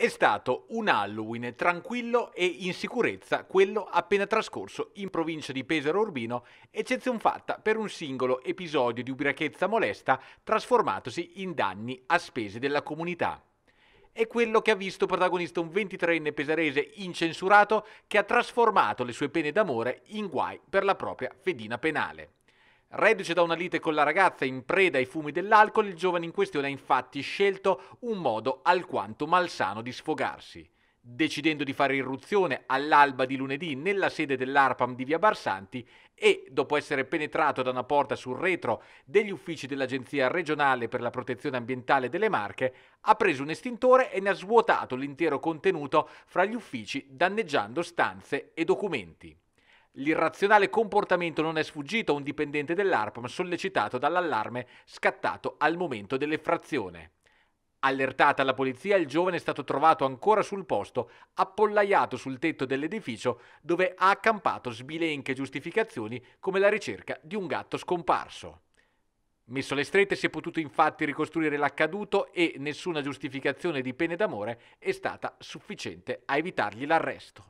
È stato un Halloween tranquillo e in sicurezza quello appena trascorso in provincia di Pesaro Urbino, eccezion fatta per un singolo episodio di ubriachezza molesta trasformatosi in danni a spese della comunità. È quello che ha visto protagonista un 23enne pesarese incensurato che ha trasformato le sue pene d'amore in guai per la propria fedina penale. Reduce da una lite con la ragazza in preda ai fumi dell'alcol, il giovane in questione ha infatti scelto un modo alquanto malsano di sfogarsi. Decidendo di fare irruzione all'alba di lunedì nella sede dell'ARPAM di via Barsanti e, dopo essere penetrato da una porta sul retro degli uffici dell'Agenzia regionale per la protezione ambientale delle Marche, ha preso un estintore e ne ha svuotato l'intero contenuto fra gli uffici, danneggiando stanze e documenti. L'irrazionale comportamento non è sfuggito a un dipendente dell'ARPAM sollecitato dall'allarme scattato al momento dell'effrazione. Allertata la polizia, il giovane è stato trovato ancora sul posto, appollaiato sul tetto dell'edificio dove ha accampato sbilenche giustificazioni come la ricerca di un gatto scomparso. Messo alle strette si è potuto infatti ricostruire l'accaduto e nessuna giustificazione di pene d'amore è stata sufficiente a evitargli l'arresto.